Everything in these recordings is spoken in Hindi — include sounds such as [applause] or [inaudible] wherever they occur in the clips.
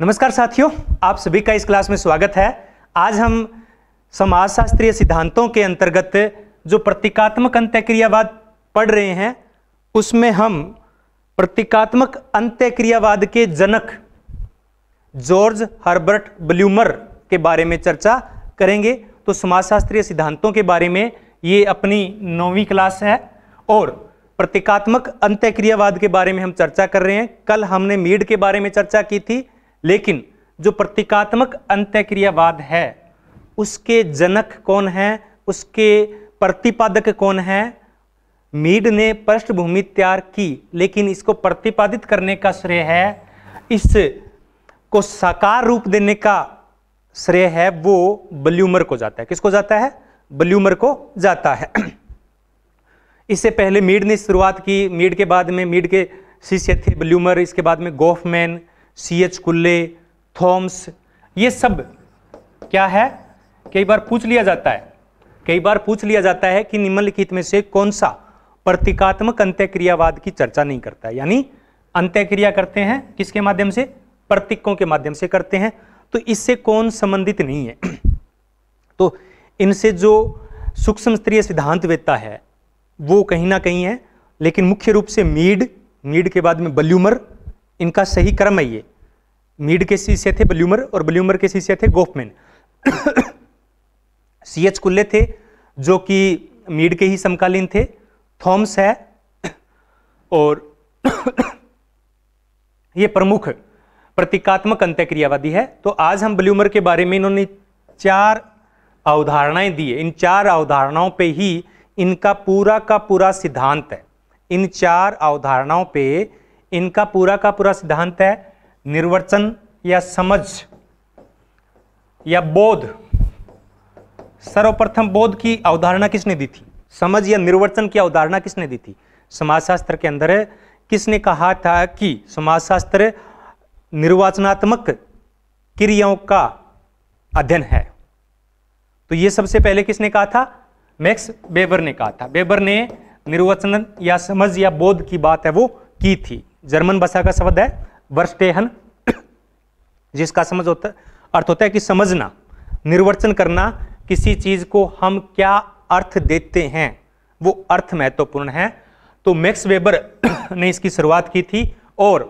नमस्कार साथियों आप सभी का इस क्लास में स्वागत है आज हम समाजशास्त्रीय सिद्धांतों के अंतर्गत जो प्रतीकात्मक अंत्यक्रियावाद पढ़ रहे हैं उसमें हम प्रतीकात्मक अंत्यक्रियावाद के जनक जॉर्ज हर्बर्ट ब्ल्यूमर के बारे में चर्चा करेंगे तो समाजशास्त्रीय सिद्धांतों के बारे में ये अपनी नौवीं क्लास है और प्रतीकात्मक अंत्यक्रियावाद के बारे में हम चर्चा कर रहे हैं कल हमने मीड के बारे में चर्चा की थी लेकिन जो प्रतीकात्मक अंत्यक्रियावाद है उसके जनक कौन है उसके प्रतिपादक कौन है मीड ने पृष्ठभूमि तैयार की लेकिन इसको प्रतिपादित करने का श्रेय है इस को साकार रूप देने का श्रेय है वो बल्यूमर को जाता है किसको जाता है बल्यूमर को जाता है [clears throat] इससे पहले मीड ने शुरुआत की मीड के बाद में मीड के शिष्य थे बल्यूमर इसके बाद में Goffman C H Cooley Thomas ये सब क्या है कई बार पूछ लिया जाता है कई बार पूछ लिया जाता है कि निम्नलिखित में से कौन सा प्रतीकात्मक अंत्यक्रियावाद की चर्चा नहीं करता है यानी अंत्यक्रिया करते हैं किसके माध्यम से प्रतीकों के माध्यम से करते हैं तो इससे कौन संबंधित नहीं है [clears throat] तो इनसे जो सूक्ष्म स्त्रीय सिद्धांत वेता है वो कहीं ना कहीं है लेकिन मुख्य रूप से मीड मीड के बाद में बल्यूमर इनका सही क्रम है ये मीड के शीशे थे बल्यूमर और बल्यूमर के शीशे थे गोफमैन सी एच कुल्ले थे जो कि मीड के ही समकालीन थे थॉम्स है [coughs] और [coughs] ये प्रमुख प्रतीकात्मक अंत्यक्रियावादी है तो आज हम बल्यूमर के बारे में इन्होंने चार अवधारणाएं दी है इन चार अवधारणाओं पे ही इनका पूरा का पूरा सिद्धांत है इन चार अवधारणाओं पे इनका पूरा का पूरा सिद्धांत है निर्वचन या समझ या बोध सर्वप्रथम बोध की अवधारणा किसने दी थी समझ या निर्वचन की अवधारणा किसने दी थी समाजशास्त्र के अंदर किसने कहा था कि समाजशास्त्र निर्वाचनात्मक क्रियाओं का अध्ययन है तो यह सबसे पहले किसने कहा था मैक्स बेबर ने कहा था बेबर ने निर्वचन या समझ या बोध की बात है वो की थी जर्मन भाषा का शब्द है वर्स्टेहन जिसका समझ होता अर्थ होता है कि समझना निर्वचन करना किसी चीज़ को हम क्या अर्थ देते हैं वो अर्थ महत्वपूर्ण है तो मैक्स वेबर [clears throat] ने इसकी शुरुआत की थी और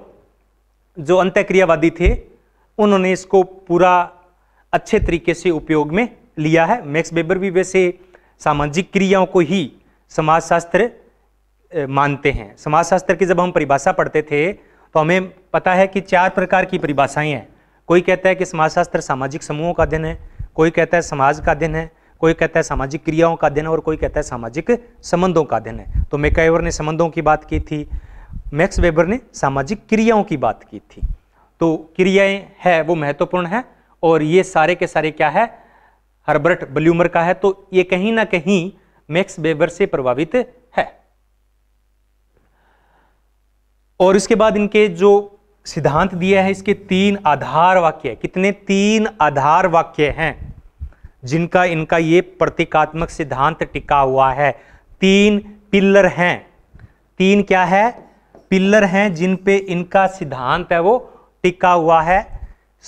जो अंत्यक्रियावादी थे उन्होंने इसको पूरा अच्छे तरीके से उपयोग में लिया है मैक्स वेबर भी वैसे सामाजिक क्रियाओं को ही समाजशास्त्र मानते हैं समाजशास्त्र की जब हम परिभाषा पढ़ते थे तो हमें पता है कि चार प्रकार की परिभाषाएं हैं कोई कहता है कि समाजशास्त्र सामाजिक समूहों का अध्ययन है कोई कहता है समाज का अध्ययन है कोई कहता है सामाजिक क्रियाओं का अध्ययन है और कोई कहता है सामाजिक संबंधों का अध्ययन है तो मेकाइवर ने संबंधों की बात की थी मैक्स वेबर ने सामाजिक क्रियाओं की बात की थी तो क्रियाएं है वो महत्वपूर्ण है और ये सारे के सारे क्या है हर्बर्ट बल्यूमर का है तो ये कहीं ना कहीं मैक्स वेबर से प्रभावित और इसके बाद इनके जो सिद्धांत दिया है इसके तीन आधार वाक्य कितने तीन आधार वाक्य हैं जिनका इनका ये प्रतीकात्मक सिद्धांत टिका हुआ है तीन पिल्लर हैं तीन क्या है पिल्लर हैं जिन पे इनका सिद्धांत है वो टिका हुआ है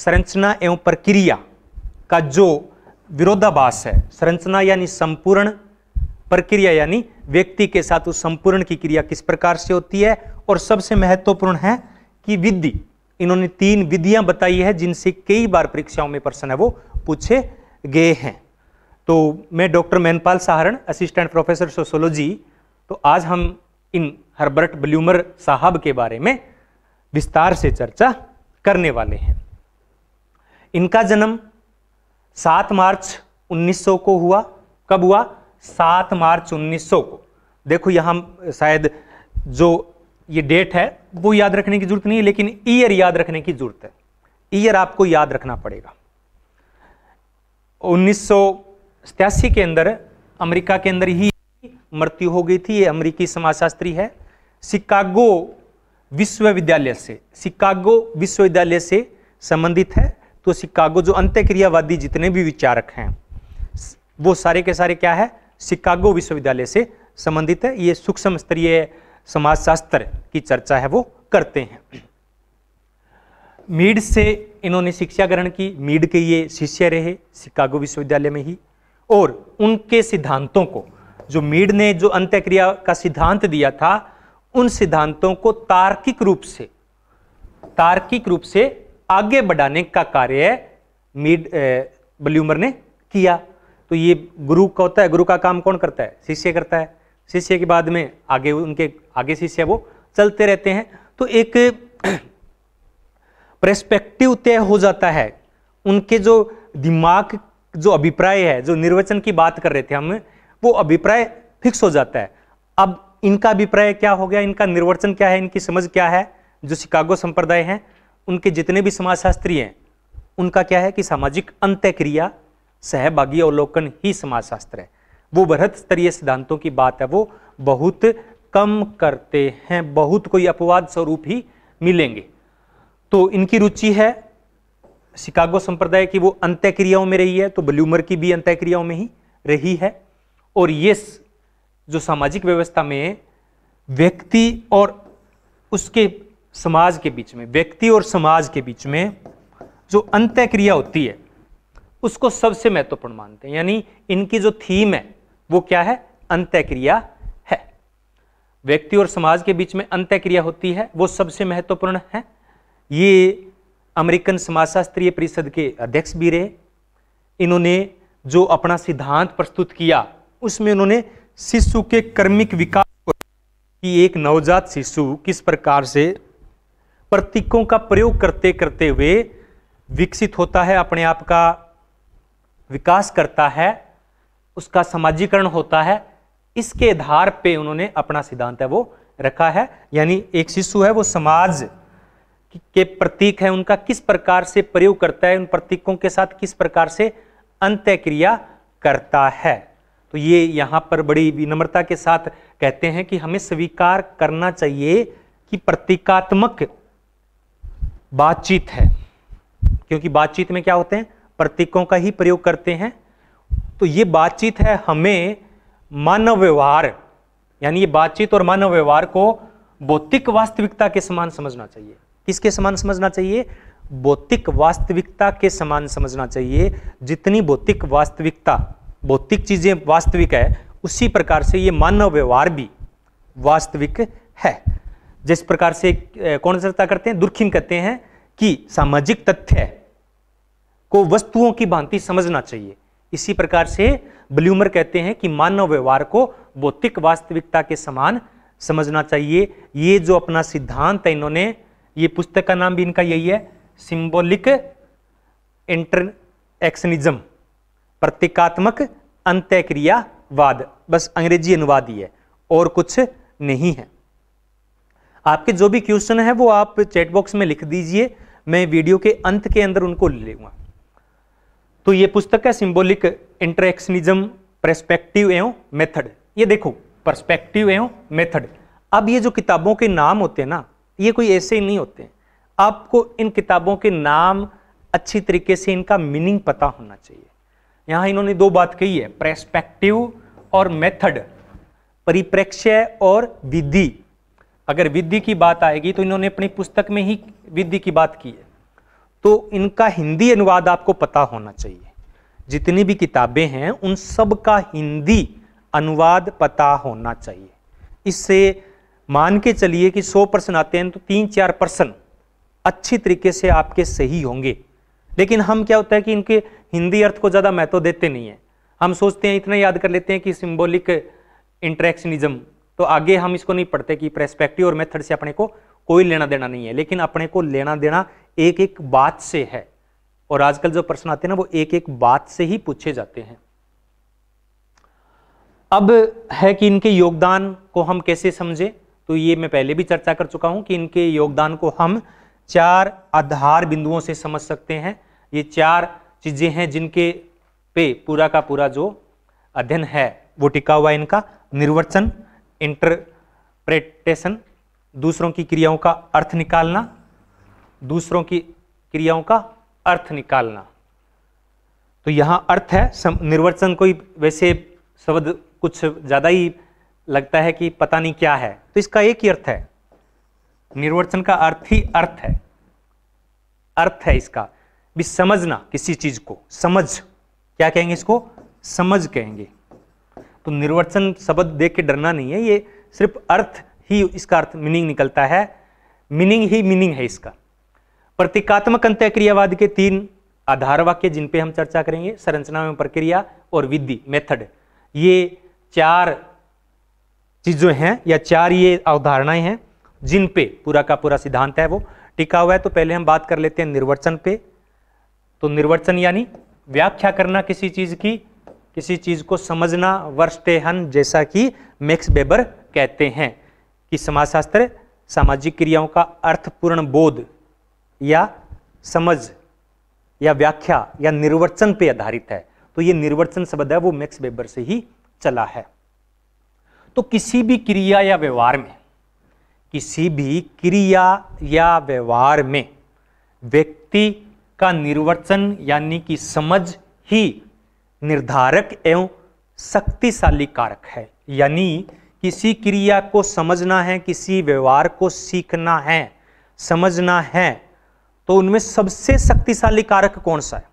संरचना एवं प्रक्रिया का जो विरोधाभास है संरचना यानी संपूर्ण प्रक्रिया यानी व्यक्ति के साथ उस संपूर्ण की क्रिया किस प्रकार से होती है और सबसे महत्वपूर्ण है कि विधि इन्होंने तीन विधियां बताई है जिनसे कई बार परीक्षाओं में प्रश्न है वो पूछे गए हैं तो मैं doctor Mainpal Saharan assistant professor sociology तो आज हम इन हर्बर्ट ब्ल्यूमर साहब के बारे में विस्तार से चर्चा करने वाले हैं इनका जन्म 7 मार्च 1900 को हुआ कब हुआ सात मार्च 1900 को देखो यहाँ शायद जो ये डेट है वो याद रखने की जरूरत नहीं है लेकिन ईयर याद रखने की जरूरत है ईयर आपको याद रखना पड़ेगा उन्नीस के अंदर अमेरिका के अंदर ही मृत्यु हो गई थी ये अमेरिकी समाजशास्त्री है शिकागो विश्वविद्यालय से शिकागो विश्वविद्यालय से संबंधित है तो शिकागो जो अंत्यक्रियावादी जितने भी विचारक हैं वो सारे के सारे क्या है शिकागो विश्वविद्यालय से संबंधित है ये सूक्ष्म स्तरीय समाजशास्त्र की चर्चा है वो करते हैं मीड से इन्होंने शिक्षा ग्रहण की मीड के ये शिष्य रहे शिकागो विश्वविद्यालय में ही और उनके सिद्धांतों को जो मीड ने जो अंत्यक्रिया का सिद्धांत दिया था उन सिद्धांतों को तार्किक रूप से तार्किक रूप से आगे बढ़ाने का कार्य मीड ब्ल्यूमर ने किया तो ये गुरु का होता है गुरु का काम कौन करता है शिष्य करता है शिष्य के बाद में आगे उनके आगे शिष्य वो चलते रहते हैं तो एक प्रस्पेक्टिव [clears throat] तय हो जाता है उनके जो दिमाग जो अभिप्राय है जो निर्वचन की बात कर रहे थे हम वो अभिप्राय फिक्स हो जाता है अब इनका अभिप्राय क्या हो गया इनका निर्वचन क्या है इनकी समझ क्या है जो शिकागो संप्रदाय हैं उनके जितने भी समाजशास्त्री हैं उनका क्या है कि सामाजिक अंत्यक्रिया सहभागी अवलोकन ही समाजशास्त्र है वो बृहत स्तरीय सिद्धांतों की बात है वो बहुत कम करते हैं बहुत कोई अपवाद स्वरूप ही मिलेंगे तो इनकी रुचि है शिकागो संप्रदाय की वो अंत्यक्रियाओं में रही है तो ब्लूमर की भी अंत्यक्रियाओं में ही रही है और ये जो सामाजिक व्यवस्था में व्यक्ति और उसके समाज के बीच में व्यक्ति और समाज के बीच में जो अंत्यक्रिया होती है उसको सबसे महत्वपूर्ण मानते हैं यानी इनकी जो थीम है वो क्या है अंत्यक्रिया है व्यक्ति और समाज के बीच में अंत्यक्रिया होती है वो सबसे महत्वपूर्ण है ये अमेरिकन समाजशास्त्रीय परिषद के अध्यक्ष भी रहे इन्होंने जो अपना सिद्धांत प्रस्तुत किया उसमें उन्होंने शिशु के कर्मिक विकास की एक नवजात शिशु किस प्रकार से प्रतीकों का प्रयोग करते करते हुए विकसित होता है अपने आप का विकास करता है उसका समाजीकरण होता है इसके आधार पे उन्होंने अपना सिद्धांत है वो रखा है यानी एक शिशु है वो समाज के प्रतीक है उनका किस प्रकार से प्रयोग करता है उन प्रतीकों के साथ किस प्रकार से अंत्य क्रिया करता है तो ये यहाँ पर बड़ी विनम्रता के साथ कहते हैं कि हमें स्वीकार करना चाहिए कि प्रतीकात्मक बातचीत है क्योंकि बातचीत में क्या होते हैं प्रतीकों का ही प्रयोग करते हैं तो ये बातचीत है हमें मानव व्यवहार यानी ये बातचीत और मानव व्यवहार को भौतिक वास्तविकता के समान समझना चाहिए किसके समान समझना चाहिए भौतिक वास्तविकता के समान समझना चाहिए जितनी भौतिक वास्तविकता भौतिक चीजें वास्तविक है उसी प्रकार से ये मानव व्यवहार भी वास्तविक है जिस प्रकार से कौन चर्चा करते हैं दुर्खिन कहते हैं कि सामाजिक तथ्य को वस्तुओं की भांति समझना चाहिए इसी प्रकार से ब्ल्यूमर कहते हैं कि मानव व्यवहार को भौतिक वास्तविकता के समान समझना चाहिए ये जो अपना सिद्धांत है इन्होंने ये पुस्तक का नाम भी इनका यही है सिंबोलिक इंटर एक्शनिज्म प्रतीकात्मक अंत्य क्रियावाद बस अंग्रेजी अनुवाद ही है और कुछ नहीं है आपके जो भी क्वेश्चन है वो आप चैट बॉक्स में लिख दीजिए मैं वीडियो के अंत के अंदर उनको ले लूंगा तो ये पुस्तक है सिंबोलिक इंटरेक्शनिज्म परस्पेक्टिव एवं मेथड ये देखो परस्पेक्टिव एवं मेथड अब ये जो किताबों के नाम होते हैं ना ये कोई ऐसे ही नहीं होते आपको इन किताबों के नाम अच्छी तरीके से इनका मीनिंग पता होना चाहिए यहाँ इन्होंने दो बात कही है प्रेस्पेक्टिव और मेथड परिप्रेक्ष्य और विधि अगर विधि की बात आएगी तो इन्होंने अपनी पुस्तक में ही विधि की बात की है तो इनका हिंदी अनुवाद आपको पता होना चाहिए जितनी भी किताबें हैं उन सब का हिंदी अनुवाद पता होना चाहिए इससे मान के चलिए कि 100 प्रश्न आते हैं तो तीन चार प्रश्न अच्छी तरीके से आपके सही होंगे लेकिन हम क्या होता है कि इनके हिंदी अर्थ को ज़्यादा महत्व देते नहीं हैं हम सोचते हैं इतना याद कर लेते हैं कि सिम्बोलिक इंट्रैक्शनिज्म तो आगे हम इसको नहीं पढ़ते कि प्रेस्पेक्टिव और मेथड से अपने को कोई लेना देना नहीं है लेकिन अपने को लेना देना एक एक बात से है और आजकल जो प्रश्न आते हैं ना वो एक एक बात से ही पूछे जाते हैं अब है कि इनके योगदान को हम कैसे समझें तो ये मैं पहले भी चर्चा कर चुका हूं कि इनके योगदान को हम चार आधार बिंदुओं से समझ सकते हैं ये चार चीज़ें हैं जिनके पे पूरा का पूरा जो अध्ययन है वो टिका हुआ इनका निर्वचन इंटरप्रेटेशन दूसरों की क्रियाओं का अर्थ निकालना दूसरों की क्रियाओं का अर्थ निकालना तो यहाँ अर्थ है निर्वचन कोई वैसे शब्द कुछ ज़्यादा ही लगता है कि पता नहीं क्या है तो इसका एक ही अर्थ है निर्वचन का अर्थ ही अर्थ है अर्थ है इसका भी समझना किसी चीज को समझ क्या कहेंगे इसको समझ कहेंगे तो निर्वचन शब्द देख के डरना नहीं है ये सिर्फ अर्थ ही इसका अर्थ मीनिंग निकलता है मीनिंग ही मीनिंग है इसका प्रतीकात्मक अंत्य क्रियावाद के तीन आधार वाक्य जिन पे हम चर्चा करेंगे संरचना में प्रक्रिया और विधि मेथड ये चार चीज़ें हैं या चार ये अवधारणाएं हैं जिन पे पूरा का पूरा सिद्धांत है वो टिका हुआ है तो पहले हम बात कर लेते हैं निर्वचन पे तो निर्वचन यानी व्याख्या करना किसी चीज़ की किसी चीज़ को समझना हन जैसा कि मैक्स बेबर कहते हैं कि समाजशास्त्र सामाजिक क्रियाओं का अर्थपूर्ण बोध या समझ या व्याख्या या निर्वचन पे आधारित है तो ये निर्वचन शब्द है वो मैक्स वेबर से ही चला है तो किसी भी क्रिया या व्यवहार में किसी भी क्रिया या व्यवहार में व्यक्ति का निर्वचन यानी कि समझ ही निर्धारक एवं शक्तिशाली कारक है यानी किसी क्रिया को समझना है किसी व्यवहार को सीखना है समझना है तो उनमें सबसे शक्तिशाली कारक कौन सा है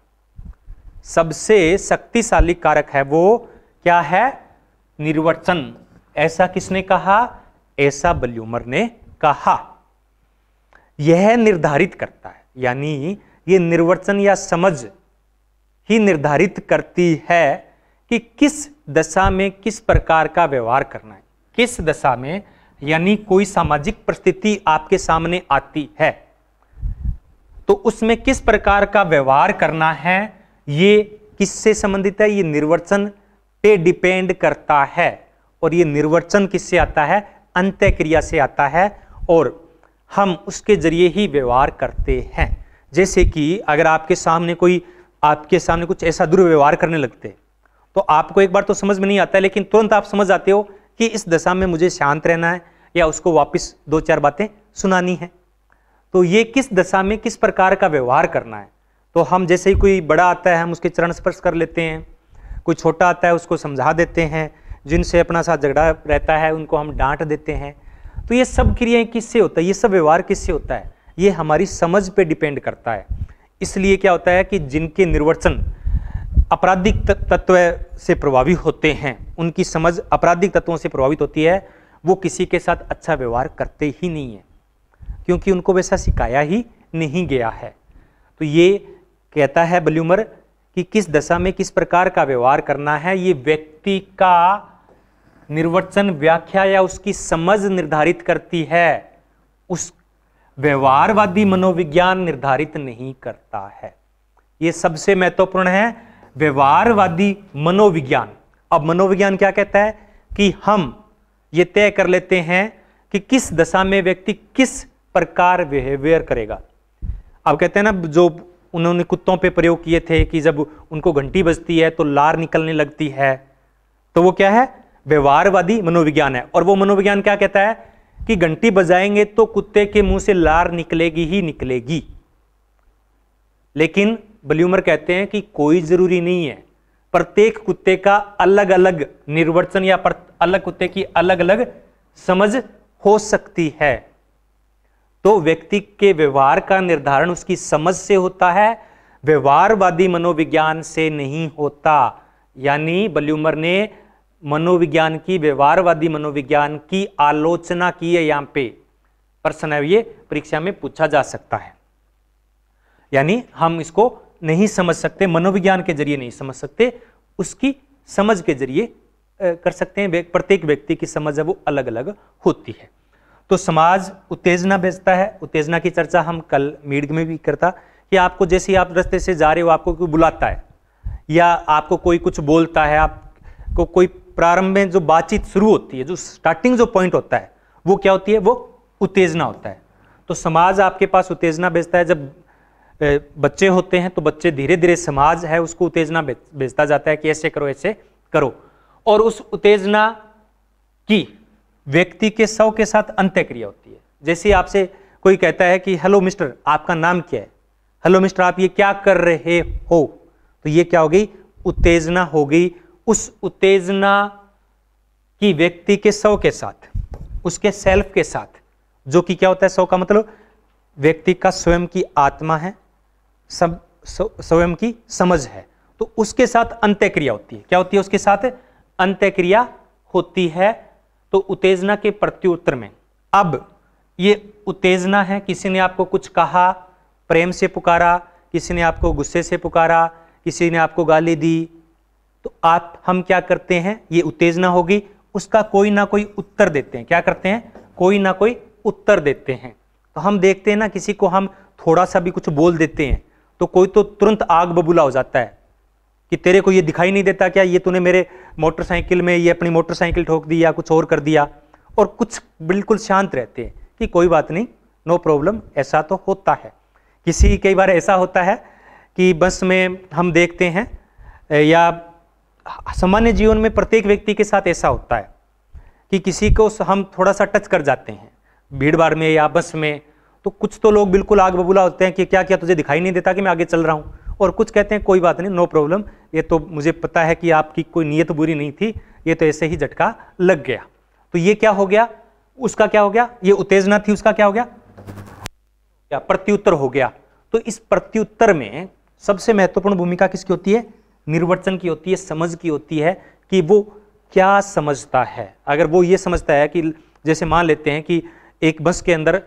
सबसे शक्तिशाली कारक है वो क्या है निर्वचन ऐसा किसने कहा ऐसा बल्यूमर ने कहा यह निर्धारित करता है यानी यह निर्वचन या समझ ही निर्धारित करती है कि किस दशा में किस प्रकार का व्यवहार करना है किस दशा में यानी कोई सामाजिक परिस्थिति आपके सामने आती है तो उसमें किस प्रकार का व्यवहार करना है ये किससे संबंधित है ये निर्वचन पे डिपेंड करता है और ये निर्वचन किससे आता है अंत्य क्रिया से आता है और हम उसके जरिए ही व्यवहार करते हैं जैसे कि अगर आपके सामने कोई आपके सामने कुछ ऐसा दुर्व्यवहार करने लगते तो आपको एक बार तो समझ में नहीं आता है लेकिन तुरंत आप समझ आते हो कि इस दशा में मुझे शांत रहना है या उसको वापस दो चार बातें सुनानी है तो ये किस दशा में किस प्रकार का व्यवहार करना है तो हम जैसे ही कोई बड़ा आता है हम उसके चरण स्पर्श कर लेते हैं कोई छोटा आता है उसको समझा देते हैं जिनसे अपना साथ झगड़ा रहता है उनको हम डांट देते हैं तो ये सब क्रियाएं किससे होता है ये सब व्यवहार किससे होता है ये हमारी समझ पे डिपेंड करता है इसलिए क्या होता है कि जिनके निर्वचन आपराधिक तत्व से प्रभावित होते हैं उनकी समझ आपराधिक तत्वों से प्रभावित होती है वो किसी के साथ अच्छा व्यवहार करते ही नहीं है क्योंकि उनको वैसा सिखाया ही नहीं गया है तो ये कहता है बल्यूमर कि किस दशा में किस प्रकार का व्यवहार करना है ये व्यक्ति का निर्वचन व्याख्या या उसकी समझ निर्धारित करती है उस व्यवहारवादी मनोविज्ञान निर्धारित नहीं करता है ये सबसे महत्वपूर्ण है व्यवहारवादी मनोविज्ञान अब मनोविज्ञान क्या कहता है कि हम ये तय कर लेते हैं कि किस दशा में व्यक्ति किस प्रकार बिहेवियर करेगा अब कहते हैं ना जो उन्होंने कुत्तों पे प्रयोग किए थे कि जब उनको घंटी बजती है तो लार निकलने लगती है तो वो क्या है व्यवहारवादी मनोविज्ञान है और वो मनोविज्ञान क्या कहता है कि घंटी बजाएंगे तो कुत्ते के मुंह से लार निकलेगी ही निकलेगी लेकिन बल्यूमर कहते हैं कि कोई जरूरी नहीं है प्रत्येक कुत्ते का अलग अलग निर्वचन या अलग कुत्ते की अलग अलग समझ हो सकती है तो व्यक्ति के व्यवहार का निर्धारण उसकी समझ से होता है व्यवहारवादी मनोविज्ञान से नहीं होता यानी बल्यूमर ने मनोविज्ञान की व्यवहारवादी मनोविज्ञान की आलोचना की है यहां पे प्रश्न है ये परीक्षा में पूछा जा सकता है यानी हम इसको नहीं समझ सकते मनोविज्ञान के जरिए नहीं समझ सकते उसकी समझ के जरिए कर सकते हैं प्रत्येक व्यक्ति की समझ है वो अलग अलग होती है तो समाज उत्तेजना भेजता है उत्तेजना की चर्चा हम कल मीड में भी करता कि आपको जैसे ही आप रास्ते से जा रहे हो आपको कोई बुलाता है या आपको कोई कुछ बोलता है आपको कोई प्रारंभ में जो बातचीत शुरू होती है जो स्टार्टिंग जो पॉइंट होता है वो क्या होती है वो उत्तेजना होता है तो समाज आपके पास उत्तेजना भेजता है जब बच्चे होते हैं तो बच्चे धीरे धीरे समाज है उसको उत्तेजना भेजता जाता है कि ऐसे करो ऐसे करो और उस उत्तेजना की व्यक्ति के शव के साथ अंत्यक्रिया होती है जैसे आपसे कोई कहता है कि हेलो मिस्टर आपका नाम क्या है हेलो मिस्टर आप ये क्या कर रहे हो तो ये क्या हो गई उत्तेजना हो गई उस उत्तेजना की व्यक्ति के शव के साथ उसके सेल्फ के साथ जो कि क्या होता है शव का मतलब व्यक्ति का स्वयं की आत्मा है सब स्वयं की समझ है तो उसके साथ अंत्यक्रिया होती है क्या होती है उसके साथ अंत्यक्रिया होती है तो उत्तेजना के प्रत्युत्तर में अब ये उत्तेजना है किसी ने आपको कुछ कहा प्रेम से पुकारा किसी ने आपको गुस्से से पुकारा किसी ने आपको गाली दी तो आप हम क्या करते हैं ये उत्तेजना होगी उसका कोई ना कोई उत्तर देते हैं क्या करते हैं कोई ना कोई उत्तर देते हैं तो हम देखते हैं ना किसी को हम थोड़ा सा भी कुछ बोल देते हैं तो कोई तो तुरंत आग बबूला हो जाता है कि तेरे को ये दिखाई नहीं देता क्या ये तूने मेरे मोटरसाइकिल में ये अपनी मोटरसाइकिल ठोक दी या कुछ और कर दिया और कुछ बिल्कुल शांत रहते हैं कि कोई बात नहीं नो प्रॉब्लम ऐसा तो होता है किसी कई बार ऐसा होता है कि बस में हम देखते हैं या सामान्य जीवन में प्रत्येक व्यक्ति के साथ ऐसा होता है कि किसी को हम थोड़ा सा टच कर जाते हैं भीड़ भाड़ में या बस में तो कुछ तो लोग बिल्कुल आग बबूला होते हैं कि क्या क्या तुझे दिखाई नहीं देता कि मैं आगे चल रहा हूँ और कुछ कहते हैं कोई बात नहीं नो प्रॉब्लम ये तो मुझे पता है कि आपकी कोई नीयत बुरी नहीं थी ये तो ऐसे ही झटका लग गया तो ये क्या हो गया उसका क्या हो गया ये उत्तेजना थी उसका क्या हो गया क्या प्रत्युत्तर हो गया तो इस प्रत्युत्तर में सबसे महत्वपूर्ण भूमिका किसकी होती है निर्वचन की होती है समझ की होती है कि वो क्या समझता है अगर वो ये समझता है कि जैसे मान लेते हैं कि एक बस के अंदर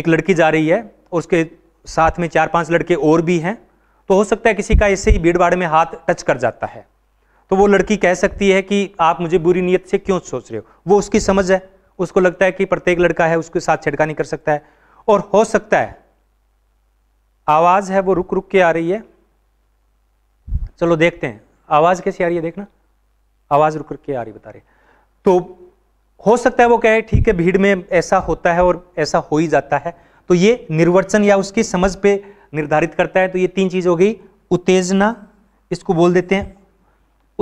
एक लड़की जा रही है और उसके साथ में चार पांच लड़के और भी हैं तो हो सकता है किसी का इससे ही भीड़ भाड़ में हाथ टच कर जाता है तो वो लड़की कह सकती है कि आप मुझे बुरी नीयत से क्यों सोच रहे हो वो उसकी समझ है उसको लगता है कि प्रत्येक लड़का है उसके साथ छिड़कानी कर सकता है और हो सकता है आवाज़ है वो रुक रुक के आ रही है चलो देखते हैं आवाज़ कैसी आ रही है देखना आवाज़ रुक रुक के आ रही बता रही तो हो सकता है वो कहे ठीक है भीड़ में ऐसा होता है और ऐसा हो ही जाता है तो ये निर्वचन या उसकी समझ पे निर्धारित करता है तो ये तीन चीज हो गई उत्तेजना इसको बोल देते हैं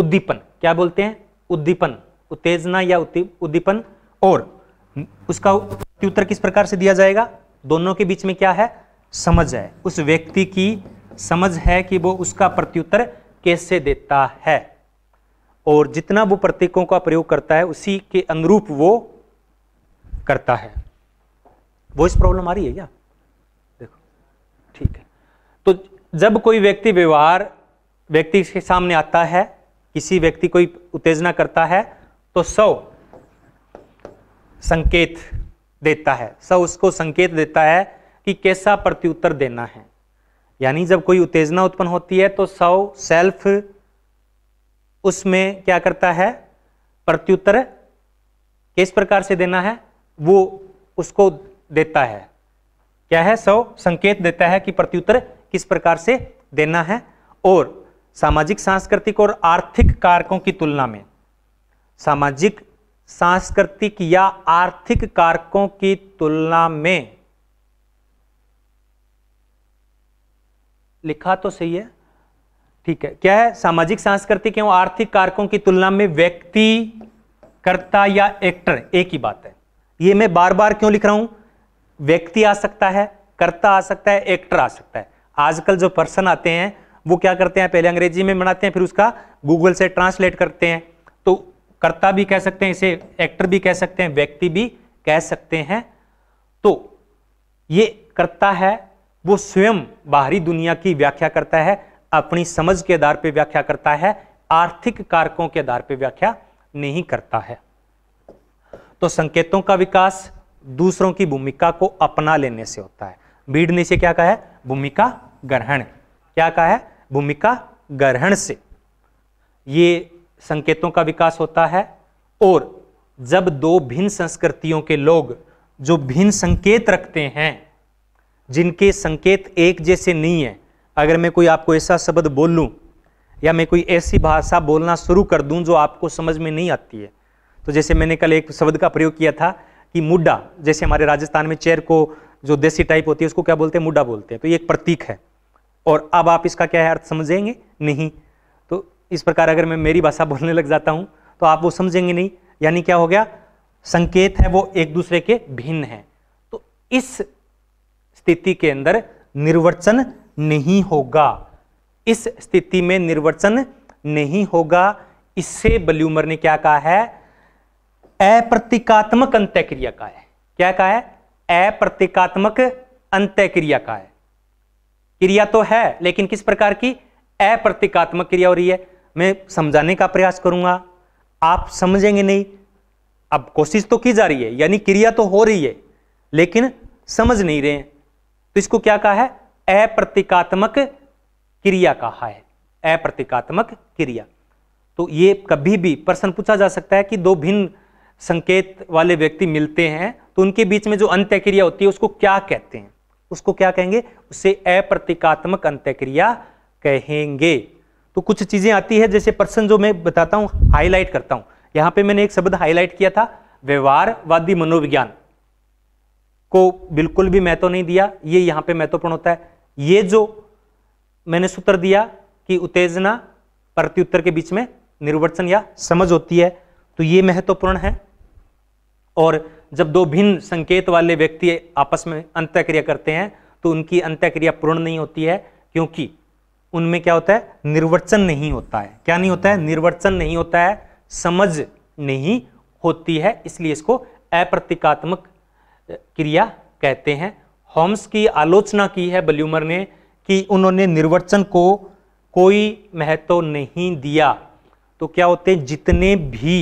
उद्दीपन क्या बोलते हैं उद्दीपन उत्तेजना या उद्दीपन और उसका उत्तर किस प्रकार से दिया जाएगा दोनों के बीच में क्या है समझ है उस व्यक्ति की समझ है कि वो उसका प्रत्युत्तर कैसे देता है और जितना वो प्रतीकों का प्रयोग करता है उसी के अनुरूप वो करता है इस प्रॉब्लम आ रही है क्या जब कोई व्यक्ति व्यवहार व्यक्ति के सामने आता है किसी व्यक्ति कोई उत्तेजना करता है तो सौ संकेत देता है सौ उसको संकेत देता है कि कैसा प्रत्युत्तर देना है यानी जब कोई उत्तेजना उत्पन्न होती है तो सौ सेल्फ उसमें क्या करता है प्रत्युत्तर किस प्रकार से देना है वो उसको देता है क्या है सौ संकेत देता है कि प्रत्युत्तर किस प्रकार से देना है और सामाजिक सांस्कृतिक और आर्थिक कारकों की तुलना में सामाजिक सांस्कृतिक या आर्थिक कारकों की तुलना में लिखा तो सही है ठीक है क्या है सामाजिक सांस्कृतिक एवं आर्थिक कारकों की तुलना में व्यक्ति कर्ता या एक्टर एक ही बात है ये मैं बार बार क्यों लिख रहा हूं व्यक्ति आ सकता है कर्ता आ सकता है एक्टर आ सकता है आजकल जो पर्सन आते हैं वो क्या करते हैं पहले अंग्रेजी में बनाते हैं फिर उसका गूगल से ट्रांसलेट करते हैं तो कर्ता भी कह सकते हैं इसे एक्टर भी कह सकते हैं व्यक्ति भी कह सकते हैं तो ये कर्ता है वो स्वयं बाहरी दुनिया की व्याख्या करता है अपनी समझ के आधार पर व्याख्या करता है आर्थिक कारकों के आधार पर व्याख्या नहीं करता है तो संकेतों का विकास दूसरों की भूमिका को अपना लेने से होता है भीड़ ने इसे क्या कहा है भूमिका ग्रहण क्या कहा है भूमिका ग्रहण से ये संकेतों का विकास होता है और जब दो भिन्न संस्कृतियों के लोग जो भिन्न संकेत रखते हैं जिनके संकेत एक जैसे नहीं है अगर मैं कोई आपको ऐसा शब्द बोल लूँ या मैं कोई ऐसी भाषा बोलना शुरू कर दूं जो आपको समझ में नहीं आती है तो जैसे मैंने कल एक शब्द का प्रयोग किया था कि मुड्डा जैसे हमारे राजस्थान में चेयर को जो देसी टाइप होती है उसको क्या बोलते हैं मुड्डा बोलते हैं तो ये एक प्रतीक है और अब आप इसका क्या है अर्थ समझेंगे नहीं तो इस प्रकार अगर मैं मेरी भाषा [laughs] बोलने लग जाता हूँ तो आप वो समझेंगे नहीं यानी क्या हो गया संकेत है वो एक दूसरे के भिन्न है तो इस स्थिति के अंदर निर्वचन नहीं होगा इस स्थिति में निर्वचन नहीं होगा इससे बल्यूमर ने क्या कहा है अप्रतीकात्मक अंत्यक्रिया का है क्या कहा है अप्रतीकात्मक अंत क्रिया का है क्रिया तो है लेकिन किस प्रकार की अप्रतीकात्मक क्रिया हो रही है मैं समझाने का प्रयास करूंगा आप समझेंगे नहीं अब कोशिश तो की जा रही है यानी क्रिया तो हो रही है लेकिन समझ नहीं रहे हैं तो इसको क्या कहा है अप्रतीकात्मक क्रिया कहा है अप्रतीकात्मक क्रिया तो ये कभी भी प्रश्न पूछा जा सकता है कि दो भिन्न संकेत वाले व्यक्ति मिलते हैं तो उनके बीच में जो अंत्यक्रिया होती है उसको क्या कहते हैं उसको क्या कहेंगे उसे अप्रतीकात्मक अंत्यक्रिया कहेंगे तो कुछ चीजें आती है जैसे पर्सन जो मैं बताता हूं हाईलाइट करता हूं यहां पे मैंने एक शब्द हाईलाइट किया था व्यवहारवादी मनोविज्ञान को बिल्कुल भी महत्व तो नहीं दिया ये यहां पे महत्वपूर्ण होता है ये जो मैंने सूत्र दिया कि उत्तेजना प्रत्युत्तर के बीच में निर्वचन या समझ होती है तो ये महत्वपूर्ण है और जब दो भिन्न संकेत वाले व्यक्ति आपस में अंत्यक्रिया करते हैं तो उनकी अंत्यक्रिया पूर्ण नहीं होती है क्योंकि उनमें क्या होता है निर्वचन नहीं होता है क्या नहीं होता है निर्वचन नहीं होता है समझ नहीं होती है इसलिए इसको अप्रतीकात्मक क्रिया कहते हैं होम्स की आलोचना की है बल्यूमर ने कि उन्होंने निर्वचन को कोई महत्व नहीं दिया तो क्या होते हैं जितने भी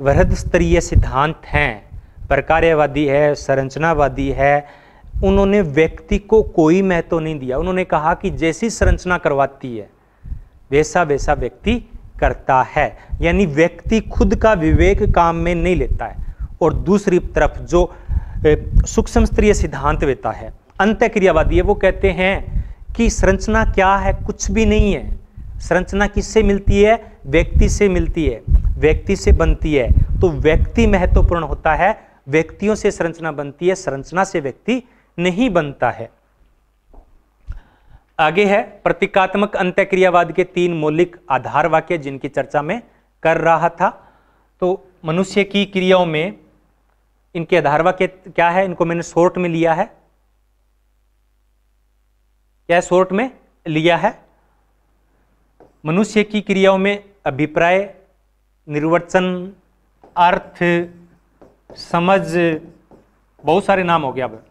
वृहद स्तरीय सिद्धांत हैं प्रकार्यवादी है संरचनावादी है उन्होंने व्यक्ति को कोई महत्व नहीं दिया उन्होंने कहा कि जैसी संरचना करवाती है वैसा वैसा व्यक्ति करता है यानी व्यक्ति खुद का विवेक काम में नहीं लेता है और दूसरी तरफ जो सूक्ष्म स्त्रीय सिद्धांत देता है अंत्यक्रियावादी है वो कहते हैं कि संरचना क्या है कुछ भी नहीं है संरचना किससे मिलती है व्यक्ति से मिलती है व्यक्ति से बनती है तो व्यक्ति महत्वपूर्ण होता है व्यक्तियों से संरचना बनती है संरचना से व्यक्ति नहीं बनता है आगे है प्रतीकात्मक अंत्यक्रियावाद के तीन मौलिक आधार वाक्य जिनकी चर्चा में कर रहा था तो मनुष्य की क्रियाओं में इनके आधार वाक्य क्या है इनको मैंने शोर्ट में लिया है क्या शोर्ट में लिया है मनुष्य की क्रियाओं में अभिप्राय निर्वचन अर्थ समझ बहुत सारे नाम हो गया अब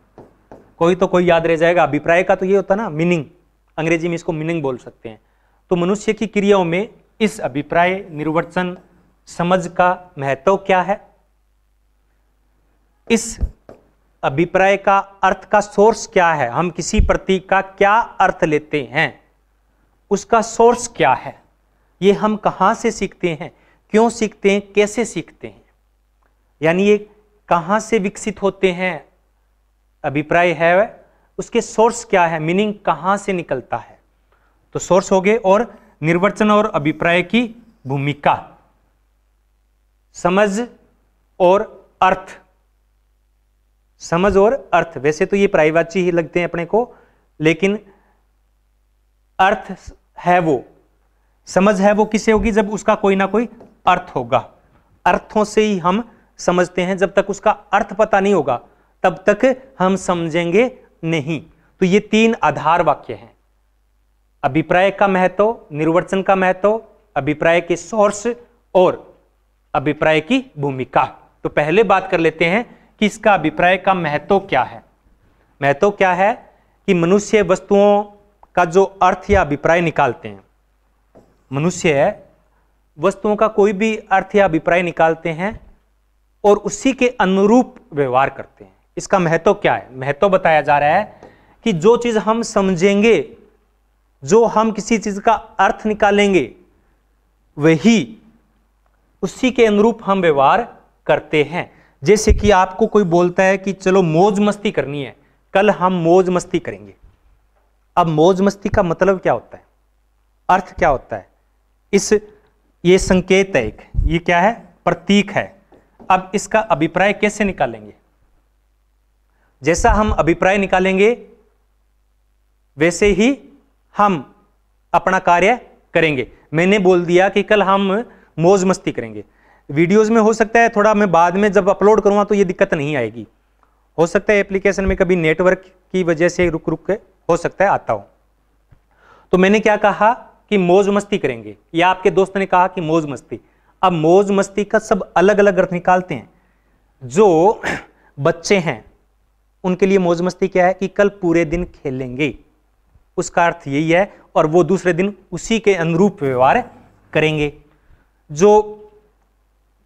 कोई तो कोई याद रह जाएगा अभिप्राय का तो ये होता ना मीनिंग अंग्रेजी में इसको मीनिंग बोल सकते हैं तो मनुष्य की क्रियाओं में इस अभिप्राय निर्वचन समझ का महत्व क्या है इस अभिप्राय का अर्थ का सोर्स क्या है हम किसी प्रतीक का क्या अर्थ लेते हैं उसका सोर्स क्या है ये हम कहां से सीखते हैं क्यों सीखते हैं कैसे सीखते हैं यानी ये कहाँ से विकसित होते हैं अभिप्राय है उसके सोर्स क्या है मीनिंग कहाँ से निकलता है तो सोर्स हो गए और निर्वचन और अभिप्राय की भूमिका समझ और अर्थ समझ और अर्थ वैसे तो ये प्रायवाची ही लगते हैं अपने को लेकिन अर्थ है वो समझ है वो किसे होगी जब उसका कोई ना कोई अर्थ होगा अर्थों से ही हम समझते हैं जब तक उसका अर्थ पता नहीं होगा तब तक हम समझेंगे नहीं तो ये तीन आधार वाक्य हैं अभिप्राय का महत्व निर्वचन का महत्व अभिप्राय के सोर्स और अभिप्राय की भूमिका तो पहले बात कर लेते हैं कि इसका अभिप्राय का महत्व क्या है महत्व क्या है कि मनुष्य वस्तुओं का जो अर्थ या अभिप्राय निकालते हैं मनुष्य वस्तुओं का कोई भी अर्थ या अभिप्राय निकालते हैं और उसी के अनुरूप व्यवहार करते हैं इसका महत्व क्या है महत्व बताया जा रहा है कि जो चीज़ हम समझेंगे जो हम किसी चीज़ का अर्थ निकालेंगे वही उसी के अनुरूप हम व्यवहार करते हैं जैसे कि आपको कोई बोलता है कि चलो मौज मस्ती करनी है कल हम मौज मस्ती करेंगे अब मौज मस्ती का मतलब क्या होता है अर्थ क्या होता है इस ये संकेत है एक ये क्या है प्रतीक है अब इसका अभिप्राय कैसे निकालेंगे जैसा हम अभिप्राय निकालेंगे वैसे ही हम अपना कार्य करेंगे मैंने बोल दिया कि कल हम मौज मस्ती करेंगे वीडियोस में हो सकता है थोड़ा मैं बाद में जब अपलोड करूंगा तो ये दिक्कत नहीं आएगी हो सकता है एप्लीकेशन में कभी नेटवर्क की वजह से रुक रुक के हो सकता है आता हो तो मैंने क्या कहा कि मौज मस्ती करेंगे या आपके दोस्त ने कहा कि मौज मस्ती अब मौज मस्ती का सब अलग अलग अर्थ निकालते हैं जो [clears throat] बच्चे हैं उनके लिए मौज मस्ती क्या है कि कल पूरे दिन खेलेंगे उसका अर्थ यही है और वो दूसरे दिन उसी के अनुरूप व्यवहार करेंगे जो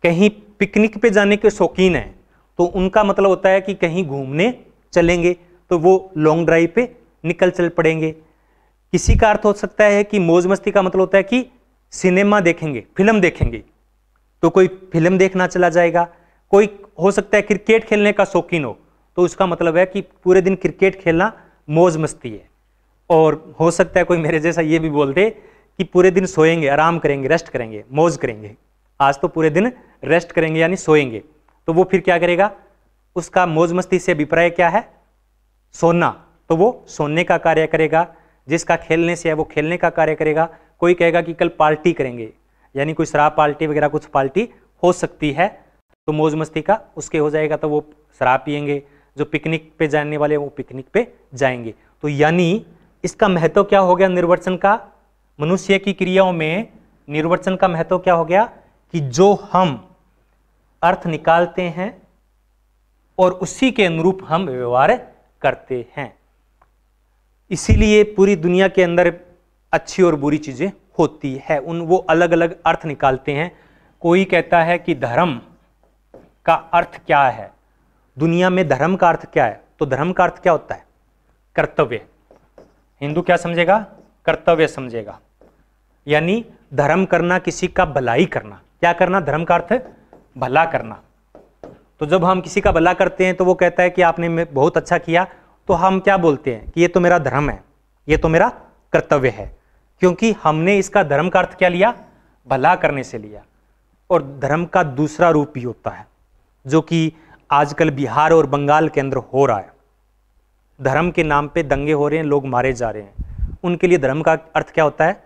कहीं पिकनिक पे जाने के शौकीन हैं तो उनका मतलब होता है कि कहीं घूमने चलेंगे तो वो लॉन्ग ड्राइव पे निकल चल पड़ेंगे किसी का अर्थ हो सकता है कि मौज मस्ती का मतलब होता है कि सिनेमा देखेंगे फिल्म देखेंगे तो कोई फिल्म देखना चला जाएगा कोई हो सकता है क्रिकेट खेलने का शौकीन हो तो उसका मतलब है कि पूरे दिन क्रिकेट खेलना मौज मस्ती है और हो सकता है कोई मेरे जैसा ये भी बोल दे कि पूरे दिन सोएंगे आराम करेंगे रेस्ट करेंगे मौज करेंगे आज तो पूरे दिन रेस्ट करेंगे यानी सोएंगे तो वो फिर क्या करेगा उसका मौज मस्ती से अभिप्राय क्या है सोना तो वो सोने का कार्य करेगा जिसका खेलने से है वो खेलने का कार्य करेगा कोई कहेगा कि कल पार्टी करेंगे यानी कोई शराब पार्टी वगैरह कुछ पार्टी हो सकती है तो मौज मस्ती का उसके हो जाएगा तो वो शराब पियेंगे जो पिकनिक पे जाने वाले वो पिकनिक पे जाएंगे तो यानी इसका महत्व क्या हो गया निर्वचन का मनुष्य की क्रियाओं में निर्वचन का महत्व क्या हो गया कि जो हम अर्थ निकालते हैं और उसी के अनुरूप हम व्यवहार करते हैं इसीलिए पूरी दुनिया के अंदर अच्छी और बुरी चीज़ें होती है उन वो अलग अलग अर्थ निकालते हैं कोई कहता है कि धर्म का अर्थ क्या है दुनिया में धर्म का अर्थ क्या है तो धर्म का अर्थ क्या होता है कर्तव्य हिंदू क्या समझेगा कर्तव्य समझेगा यानी धर्म करना किसी का भलाई करना क्या करना धर्म का अर्थ भला करना तो जब हम किसी का भला करते हैं तो वो कहता है कि आपने बहुत अच्छा किया तो हम क्या बोलते हैं कि ये तो मेरा धर्म है ये तो मेरा कर्तव्य है क्योंकि हमने इसका धर्म का अर्थ क्या लिया भला करने से लिया और धर्म का दूसरा रूप भी होता है जो कि आजकल बिहार और बंगाल के अंदर हो रहा है धर्म के नाम पे दंगे हो रहे हैं लोग मारे जा रहे हैं उनके लिए धर्म का अर्थ क्या होता है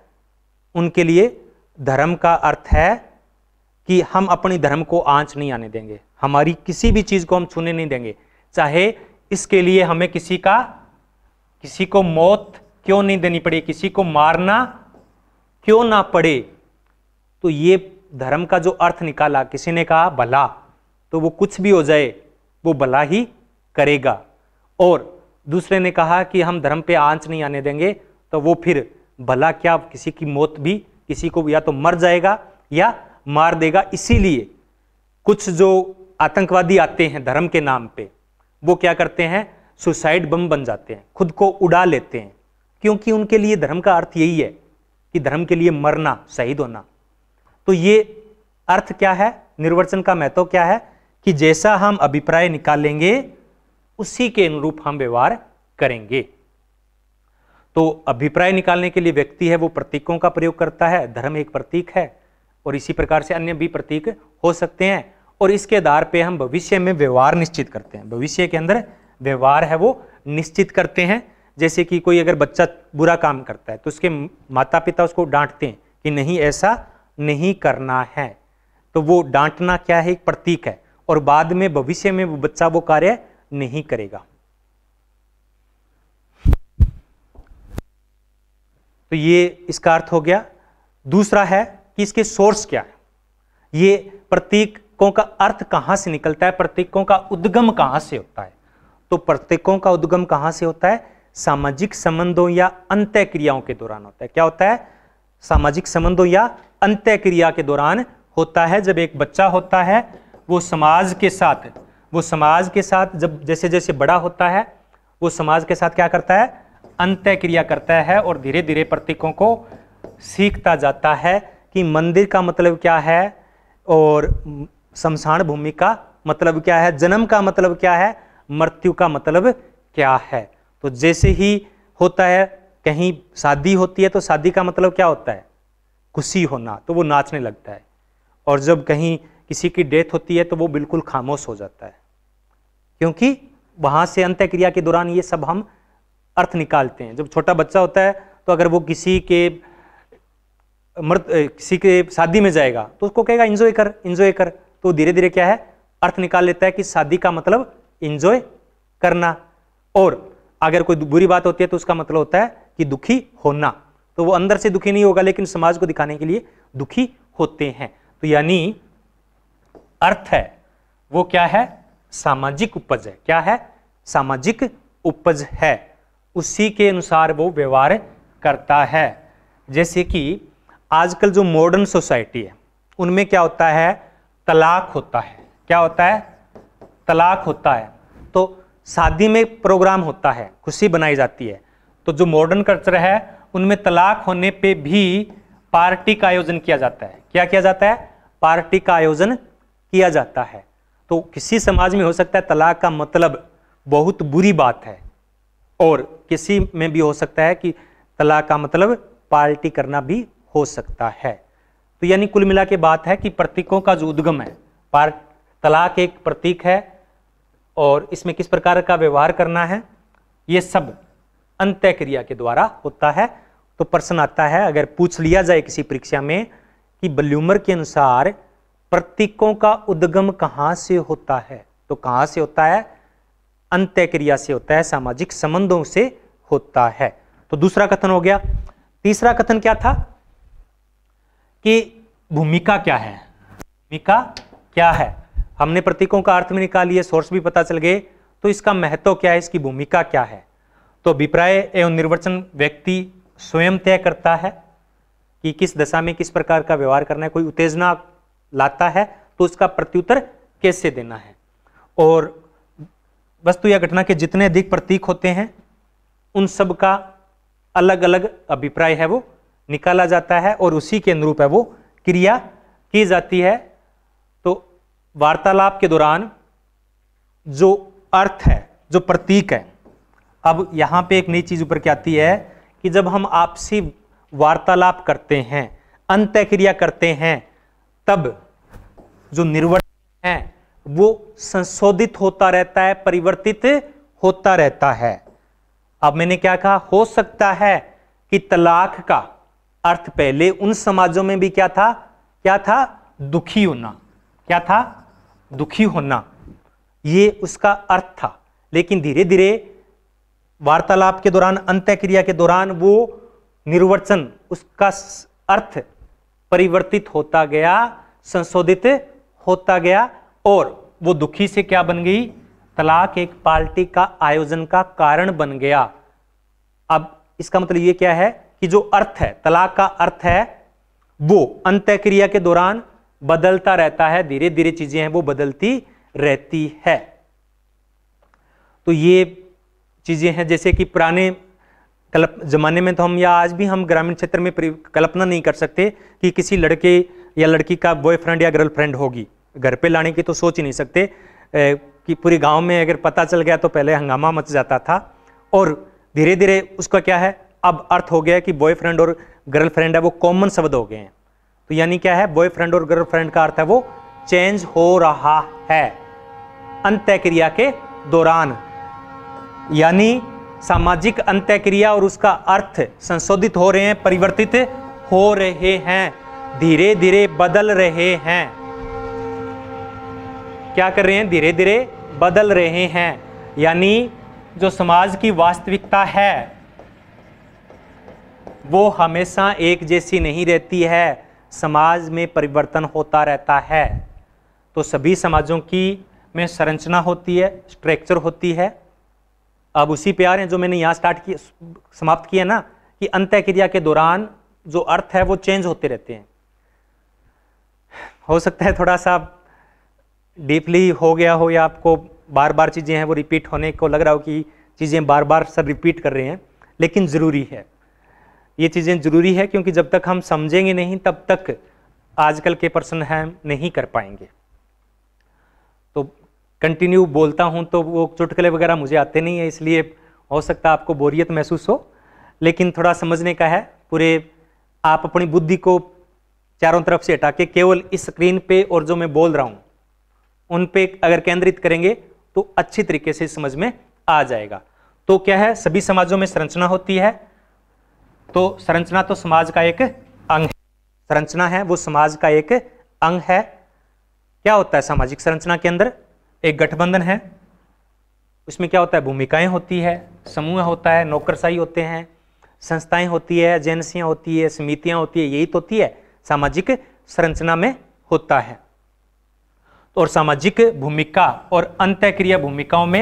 उनके लिए धर्म का अर्थ है कि हम अपने धर्म को आंच नहीं आने देंगे हमारी किसी भी चीज़ को हम छूने नहीं देंगे चाहे इसके लिए हमें किसी का किसी को मौत क्यों नहीं देनी पड़े किसी को मारना क्यों ना पड़े तो ये धर्म का जो अर्थ निकाला किसी ने कहा भला तो वो कुछ भी हो जाए वो भला ही करेगा और दूसरे ने कहा कि हम धर्म पे आंच नहीं आने देंगे तो वो फिर भला क्या किसी की मौत भी किसी को या तो मर जाएगा या मार देगा इसीलिए कुछ जो आतंकवादी आते हैं धर्म के नाम पे वो क्या करते हैं सुसाइड बम बन जाते हैं खुद को उड़ा लेते हैं क्योंकि उनके लिए धर्म का अर्थ यही है कि धर्म के लिए मरना शहीद होना तो ये अर्थ क्या है निर्वचन का महत्व क्या है कि जैसा हम अभिप्राय निकालेंगे उसी के अनुरूप हम व्यवहार करेंगे तो अभिप्राय निकालने के लिए व्यक्ति है वो प्रतीकों का प्रयोग करता है धर्म एक प्रतीक है और इसी प्रकार से अन्य भी प्रतीक हो सकते हैं और इसके आधार पे हम भविष्य में व्यवहार निश्चित करते हैं भविष्य के अंदर व्यवहार है वो निश्चित करते हैं जैसे कि कोई अगर बच्चा बुरा काम करता है तो उसके माता पिता उसको डांटते हैं कि नहीं ऐसा नहीं करना है तो वो डांटना क्या है एक प्रतीक है और बाद में भविष्य में वो बच्चा वो कार्य नहीं करेगा तो ये इसका अर्थ हो गया दूसरा है कि इसके सोर्स क्या है ये प्रतीकों का अर्थ कहां से निकलता है प्रतीकों का उद्गम कहां से होता है तो प्रतीकों का उद्गम कहां से होता है सामाजिक संबंधों या अंत्य क्रियाओं के दौरान होता है क्या होता है सामाजिक संबंधों या अंत्य क्रिया के दौरान होता है जब एक बच्चा होता है वो समाज के साथ वो समाज के साथ जब जैसे जैसे बड़ा होता है वो समाज के साथ क्या करता है अंत्य क्रिया करता है और धीरे धीरे प्रतीकों को सीखता जाता है कि मंदिर का मतलब क्या है और शमशान भूमि का मतलब क्या है जन्म का मतलब क्या है मृत्यु का मतलब क्या है तो जैसे ही होता है कहीं शादी होती है तो शादी का मतलब क्या होता है खुशी होना तो वो नाचने लगता है और जब कहीं किसी की डेथ होती है तो वो बिल्कुल खामोश हो जाता है क्योंकि वहाँ से अंत्यक्रिया के दौरान ये सब हम अर्थ निकालते हैं जब छोटा बच्चा होता है तो अगर वो किसी के मर्द किसी के शादी में जाएगा तो उसको कहेगा इंजॉय कर इंजॉय कर तो धीरे धीरे क्या है अर्थ निकाल लेता है कि शादी का मतलब इंजॉय करना और अगर कोई बुरी बात होती है तो उसका मतलब होता है कि दुखी होना तो वो अंदर से दुखी नहीं होगा लेकिन समाज को दिखाने के लिए दुखी होते हैं तो यानी अर्थ है वो क्या है सामाजिक उपज है क्या है सामाजिक उपज है उसी के अनुसार वो व्यवहार करता है जैसे कि आजकल जो मॉडर्न सोसाइटी है उनमें क्या होता है तलाक होता है क्या होता है तलाक होता है शादी में प्रोग्राम होता है खुशी बनाई जाती है तो जो मॉडर्न कल्चर है उनमें तलाक होने पे भी पार्टी का आयोजन किया जाता है क्या किया जाता है पार्टी का आयोजन किया जाता है तो किसी समाज में हो सकता है तलाक का मतलब बहुत बुरी बात है और किसी में भी हो सकता है कि तलाक का मतलब पार्टी करना भी हो सकता है तो यानी कुल मिला के बात है कि प्रतीकों का जो उद्गम है पार तलाक एक प्रतीक है और इसमें किस प्रकार का व्यवहार करना है ये सब अंत्य क्रिया के द्वारा होता है तो प्रश्न आता है अगर पूछ लिया जाए किसी परीक्षा में कि बल्यूमर के अनुसार प्रतीकों का उद्गम कहां से होता है तो कहां से होता है अंत्य क्रिया से होता है सामाजिक संबंधों से होता है तो दूसरा कथन हो गया तीसरा कथन क्या था कि भूमिका क्या है भूमिका क्या है हमने प्रतीकों का अर्थ भी निकाल सोर्स भी पता चल गए तो इसका महत्व क्या है इसकी भूमिका क्या है तो अभिप्राय एवं निर्वचन व्यक्ति स्वयं तय करता है कि किस दशा में किस प्रकार का व्यवहार करना है कोई उत्तेजना लाता है तो उसका प्रत्युत्तर कैसे देना है और वस्तु या घटना के जितने अधिक प्रतीक होते हैं उन सब का अलग अलग अभिप्राय है वो निकाला जाता है और उसी के अनुरूप है वो क्रिया की जाती है वार्तालाप के दौरान जो अर्थ है जो प्रतीक है अब यहाँ पे एक नई चीज़ ऊपर क्या आती है कि जब हम आपसी वार्तालाप करते हैं अंत्य क्रिया करते हैं तब जो निर्वर्त है वो संशोधित होता रहता है परिवर्तित होता रहता है अब मैंने क्या कहा हो सकता है कि तलाक का अर्थ पहले उन समाजों में भी क्या था क्या था दुखी होना क्या था दुखी होना ये उसका अर्थ था लेकिन धीरे धीरे वार्तालाप के दौरान अंत्यक्रिया के दौरान वो निर्वचन उसका अर्थ परिवर्तित होता गया संशोधित होता गया और वो दुखी से क्या बन गई तलाक एक पार्टी का आयोजन का कारण बन गया अब इसका मतलब ये क्या है कि जो अर्थ है तलाक का अर्थ है वो अंत्यक्रिया के दौरान बदलता रहता है धीरे धीरे चीजें हैं वो बदलती रहती है तो ये चीजें हैं जैसे कि पुराने कल्प जमाने में तो हम या आज भी हम ग्रामीण क्षेत्र में कल्पना नहीं कर सकते कि किसी लड़के या लड़की का बॉयफ्रेंड या गर्लफ्रेंड होगी घर पे लाने की तो सोच ही नहीं सकते ए, कि पूरे गांव में अगर पता चल गया तो पहले हंगामा मच जाता था और धीरे धीरे उसका क्या है अब अर्थ हो गया कि बॉयफ्रेंड और गर्लफ्रेंड है वो कॉमन शब्द हो गए हैं तो यानी क्या है बॉयफ्रेंड और गर्लफ्रेंड का अर्थ है वो चेंज हो रहा है अंत्य क्रिया के दौरान यानी सामाजिक अंत्य क्रिया और उसका अर्थ संशोधित हो रहे हैं परिवर्तित हो रहे हैं धीरे धीरे बदल रहे हैं क्या कर रहे हैं धीरे धीरे बदल रहे हैं यानी जो समाज की वास्तविकता है वो हमेशा एक जैसी नहीं रहती है समाज में परिवर्तन होता रहता है तो सभी समाजों की में संरचना होती है स्ट्रक्चर होती है अब उसी प्यार हैं जो मैंने यहाँ स्टार्ट किया समाप्त किया ना कि अंत्य क्रिया के दौरान जो अर्थ है वो चेंज होते रहते हैं हो सकता है थोड़ा सा डीपली हो गया हो या आपको बार बार चीज़ें हैं वो रिपीट होने को लग रहा हो कि चीज़ें बार बार सर रिपीट कर रहे हैं लेकिन ज़रूरी है ये चीज़ें ज़रूरी है क्योंकि जब तक हम समझेंगे नहीं तब तक आजकल के पर्सन हम नहीं कर पाएंगे तो कंटिन्यू बोलता हूँ तो वो चुटकले वगैरह मुझे आते नहीं है इसलिए हो सकता है आपको बोरियत महसूस हो लेकिन थोड़ा समझने का है पूरे आप अपनी बुद्धि को चारों तरफ से हटा के केवल इस स्क्रीन पे और जो मैं बोल रहा हूँ उन पे अगर केंद्रित करेंगे तो अच्छी तरीके से समझ में आ जाएगा तो क्या है सभी समाजों में संरचना होती है तो संरचना तो समाज का एक अंग है संरचना है वो समाज का एक अंग है क्या होता है सामाजिक संरचना के अंदर एक गठबंधन है उसमें क्या होता है भूमिकाएं होती है समूह होता है नौकरशाही होते हैं संस्थाएं होती है एजेंसियां होती है समितियां होती है यही तो होती है सामाजिक संरचना में होता है और सामाजिक भूमिका और अंत्यक्रिया भूमिकाओं में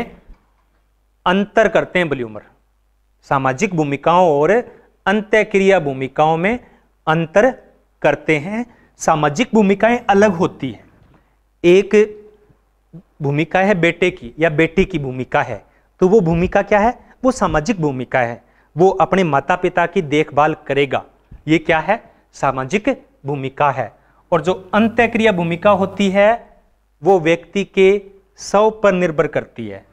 अंतर करते हैं बल्यूमर सामाजिक भूमिकाओं और अंत्यक्रिया भूमिकाओं में अंतर करते हैं सामाजिक भूमिकाएं अलग होती हैं एक भूमिका है बेटे की या बेटी की भूमिका है तो वो भूमिका क्या है वो सामाजिक भूमिका है वो अपने माता पिता की देखभाल करेगा ये क्या है सामाजिक भूमिका है और जो अंत्यक्रिया भूमिका होती है वो व्यक्ति के सौ पर निर्भर करती है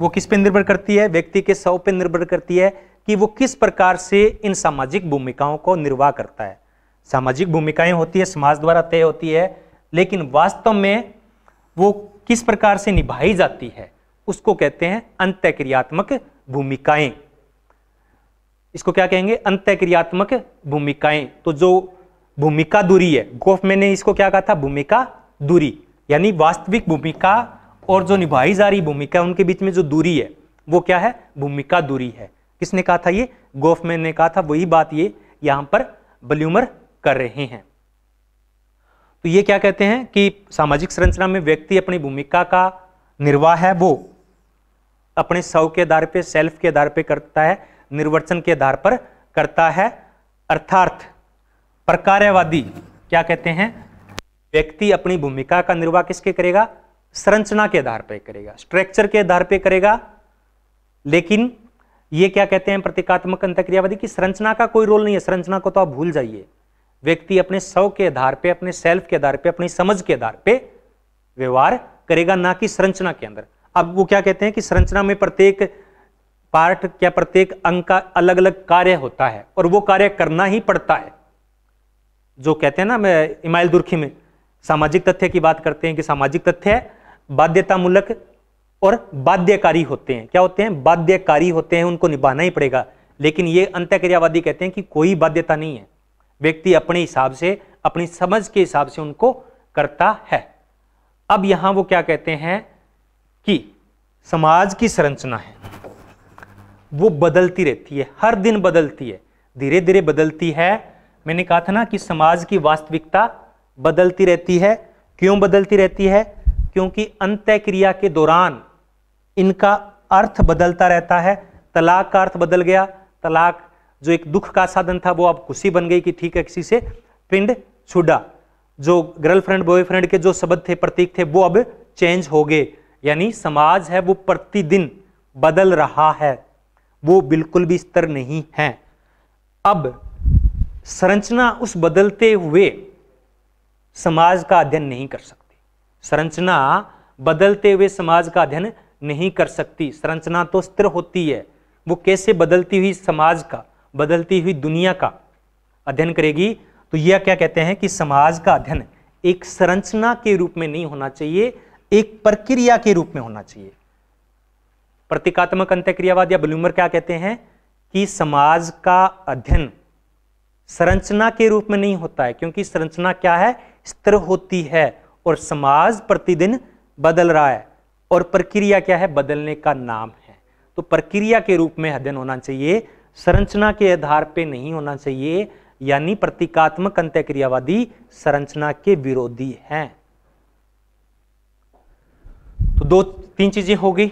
वो किस पे निर्भर करती है व्यक्ति के सौ पे निर्भर करती है कि वो किस प्रकार से इन सामाजिक भूमिकाओं को निर्वाह करता है सामाजिक भूमिकाएं होती है समाज द्वारा तय होती है लेकिन वास्तव में वो किस प्रकार से निभाई जाती है उसको कहते हैं अंत्यक्रियात्मक भूमिकाएं इसको क्या कहेंगे अंत्यक्रियात्मक भूमिकाएं तो जो भूमिका दूरी है गोफ मैंने इसको क्या कहा था भूमिका दूरी यानी वास्तविक भूमिका और जो निभाई जा रही भूमिका उनके बीच में जो दूरी है वो क्या है भूमिका दूरी है किसने कहा था ये गोफमैन ने कहा था वही बात ये यहां पर बल्यूमर कर रहे हैं तो ये क्या कहते हैं कि सामाजिक संरचना में व्यक्ति अपनी भूमिका का निर्वाह है वो अपने सव के आधार पे सेल्फ के आधार पे करता है निर्वचन के आधार पर करता है अर्थार्थ प्रकार्यवादी क्या कहते हैं व्यक्ति अपनी भूमिका का निर्वाह किसके करेगा संरचना के आधार पर करेगा स्ट्रक्चर के आधार पर करेगा लेकिन ये क्या कहते हैं प्रतीकात्मक अंतक्रियावादी की संरचना का कोई रोल नहीं है संरचना को तो आप भूल जाइए व्यक्ति अपने सौ के आधार पे अपने सेल्फ के आधार पे अपनी समझ के आधार पे व्यवहार करेगा ना कि संरचना के अंदर अब वो क्या कहते हैं कि संरचना में प्रत्येक पार्ट या प्रत्येक अंग का अलग अलग कार्य होता है और वो कार्य करना ही पड़ता है जो कहते हैं ना मैं इमाइल दुर्खी में सामाजिक तथ्य की बात करते हैं कि सामाजिक तथ्य बाध्यतामूलक और बाध्यकारी होते हैं क्या होते हैं बाध्यकारी होते हैं उनको निभाना ही पड़ेगा लेकिन ये अंत्यक्रियावादी कहते हैं कि कोई बाध्यता नहीं है व्यक्ति अपने हिसाब से अपनी समझ के हिसाब से उनको करता है अब यहां वो क्या कहते हैं कि समाज की संरचना है वो बदलती रहती है हर दिन बदलती है धीरे धीरे बदलती है मैंने कहा था ना कि समाज की वास्तविकता बदलती रहती है क्यों बदलती रहती है क्योंकि अंत्यक्रिया के दौरान इनका अर्थ बदलता रहता है तलाक का अर्थ बदल गया तलाक जो एक दुख का साधन था वो अब खुशी बन गई कि ठीक है किसी से पिंड छुड़ा जो गर्लफ्रेंड बॉयफ्रेंड के जो शब्द थे प्रतीक थे वो अब चेंज हो गए यानी समाज है वो प्रतिदिन बदल रहा है वो बिल्कुल भी स्तर नहीं है अब संरचना उस बदलते हुए समाज का अध्ययन नहीं कर सकती संरचना बदलते हुए समाज का अध्ययन नहीं कर सकती संरचना तो स्थिर होती है वो कैसे बदलती हुई समाज का बदलती हुई दुनिया का अध्ययन करेगी तो यह क्या कहते हैं कि समाज का अध्ययन एक संरचना के रूप में नहीं होना चाहिए एक प्रक्रिया के रूप में होना चाहिए प्रतीकात्मक अंत्यक्रियावाद या ब्लूमर क्या कहते हैं कि समाज का अध्ययन संरचना के रूप में नहीं होता है क्योंकि संरचना क्या है स्थिर होती है और समाज प्रतिदिन बदल रहा है और प्रक्रिया क्या है बदलने का नाम है तो प्रक्रिया के रूप में अध्ययन होना चाहिए संरचना के आधार पर नहीं होना चाहिए यानी प्रतीकात्मक अंत्यक्रियावादी संरचना के विरोधी हैं तो दो तीन चीजें हो गई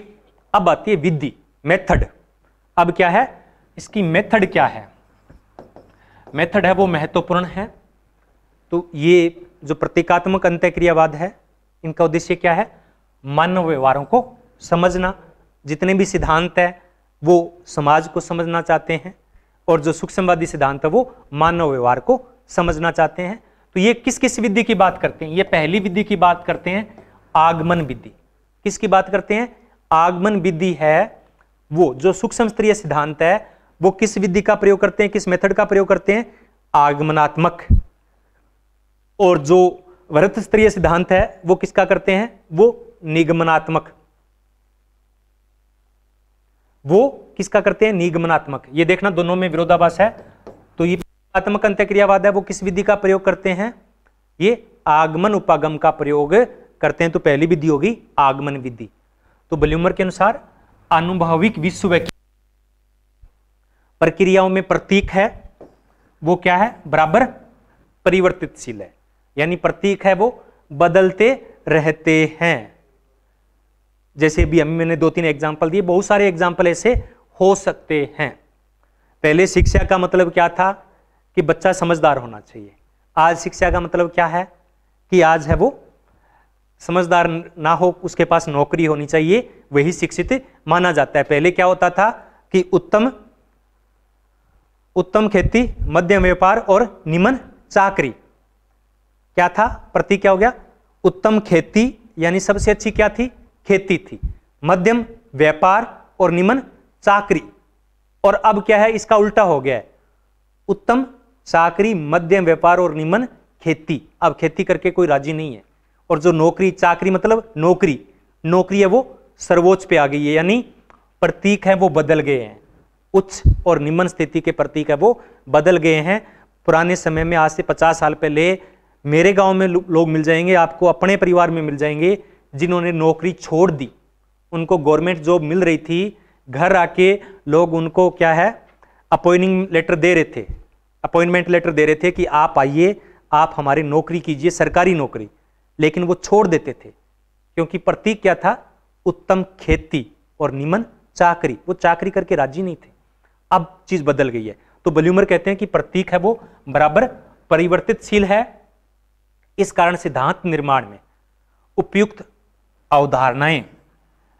अब आती है विधि मेथड अब क्या है इसकी मेथड क्या है मेथड है वो महत्वपूर्ण है तो ये जो प्रतीकात्मक अंत्यक्रियावाद है इनका उद्देश्य क्या है मानव व्यवहारों को समझना जितने भी सिद्धांत है वो समाज को समझना चाहते हैं और जो सूक्ष्मवादी सिद्धांत है वो मानव व्यवहार को समझना चाहते हैं तो ये किस किस विधि की बात करते हैं ये पहली विधि की बात करते हैं आगमन विधि किसकी बात करते हैं आगमन विधि है वो जो सूक्ष्म स्तरीय सिद्धांत है वो किस विधि का प्रयोग करते हैं किस मेथड का प्रयोग करते हैं आगमनात्मक और जो वृत्त स्तरीय सिद्धांत है वो किसका करते हैं वो निगमनात्मक वो किसका करते हैं निगमनात्मक ये देखना दोनों में विरोधाभास है तो ये आत्मक अंत्यक्रियावाद है वो किस विधि का प्रयोग करते हैं ये आगमन उपागम का प्रयोग करते हैं तो पहली विधि होगी आगमन विधि तो बल्यूमर के अनुसार अनुभाविक विश्व प्रक्रियाओं में प्रतीक है वो क्या है बराबर परिवर्तितशील है यानी प्रतीक है वो बदलते रहते हैं जैसे भी अभी मैंने दो तीन एग्जाम्पल दिए बहुत सारे एग्जाम्पल ऐसे हो सकते हैं पहले शिक्षा का मतलब क्या था कि बच्चा समझदार होना चाहिए आज शिक्षा का मतलब क्या है कि आज है वो समझदार ना हो उसके पास नौकरी होनी चाहिए वही शिक्षित माना जाता है पहले क्या होता था कि उत्तम उत्तम खेती मध्यम व्यापार और निमन चाकरी क्या था प्रति क्या हो गया उत्तम खेती यानी सबसे अच्छी क्या थी खेती थी मध्यम व्यापार और निम्न चाकरी और अब क्या है इसका उल्टा हो गया है उत्तम चाकरी मध्यम व्यापार और निम्न खेती अब खेती करके कोई राजी नहीं है और जो नौकरी चाकरी मतलब नौकरी नौकरी है वो सर्वोच्च पे आ गई है यानी प्रतीक है वो बदल गए हैं उच्च और निम्न स्थिति के प्रतीक है वो बदल गए हैं पुराने समय में आज से पचास साल पहले मेरे गांव में लोग मिल जाएंगे आपको अपने परिवार में मिल जाएंगे जिन्होंने नौकरी छोड़ दी उनको गवर्नमेंट जॉब मिल रही थी घर आके लोग उनको क्या है अपॉइंटिंग लेटर दे रहे थे अपॉइंटमेंट लेटर दे रहे थे कि आप आइए आप हमारी नौकरी कीजिए सरकारी नौकरी लेकिन वो छोड़ देते थे क्योंकि प्रतीक क्या था उत्तम खेती और निमन चाकरी वो चाकरी करके राजी नहीं थे अब चीज बदल गई है तो बल्यूमर कहते हैं कि प्रतीक है वो बराबर परिवर्तितशील है इस कारण सिद्धांत निर्माण में उपयुक्त अवधारणाएं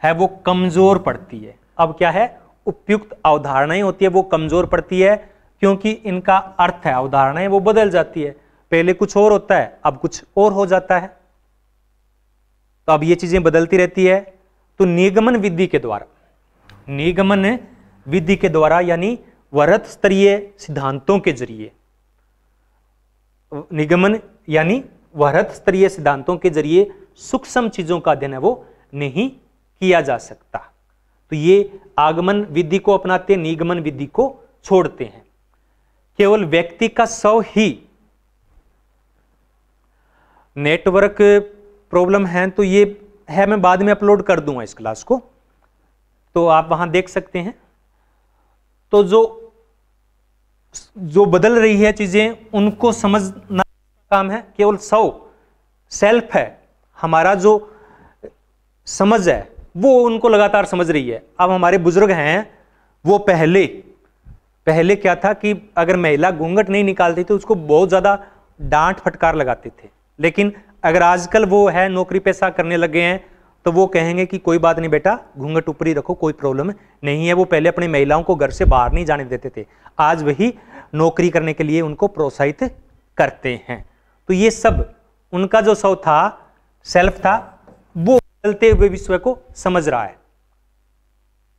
है वो कमजोर पड़ती है अब क्या है उपयुक्त अवधारणाएं होती है वो कमजोर पड़ती है क्योंकि इनका अर्थ है अवधारणाएं वो बदल जाती है पहले कुछ और होता है अब कुछ और हो जाता है तो अब ये चीजें बदलती रहती है तो निगमन विधि के द्वारा निगमन विधि के द्वारा यानी वरत स्तरीय सिद्धांतों के जरिए निगमन यानी वरत स्तरीय सिद्धांतों के जरिए सूक्ष्म चीज़ों का अध्ययन है वो नहीं किया जा सकता तो ये आगमन विधि को अपनाते निगमन विधि को छोड़ते हैं केवल व्यक्ति का स्व ही नेटवर्क प्रॉब्लम है तो ये है मैं बाद में अपलोड कर दूंगा इस क्लास को तो आप वहां देख सकते हैं तो जो जो बदल रही है चीजें उनको समझना काम है केवल सौ सेल्फ है हमारा जो समझ है वो उनको लगातार समझ रही है अब हमारे बुजुर्ग हैं वो पहले पहले क्या था कि अगर महिला घूंघट नहीं निकालती थी उसको बहुत ज़्यादा डांट फटकार लगाते थे लेकिन अगर आजकल वो है नौकरी पेशा करने लगे हैं तो वो कहेंगे कि कोई बात नहीं बेटा घूंघट ऊपरी रखो कोई प्रॉब्लम नहीं है वो पहले अपनी महिलाओं को घर से बाहर नहीं जाने देते थे आज वही नौकरी करने के लिए उनको प्रोत्साहित करते हैं तो ये सब उनका जो सौ था सेल्फ था वो बदलते हुए विश्व को समझ रहा है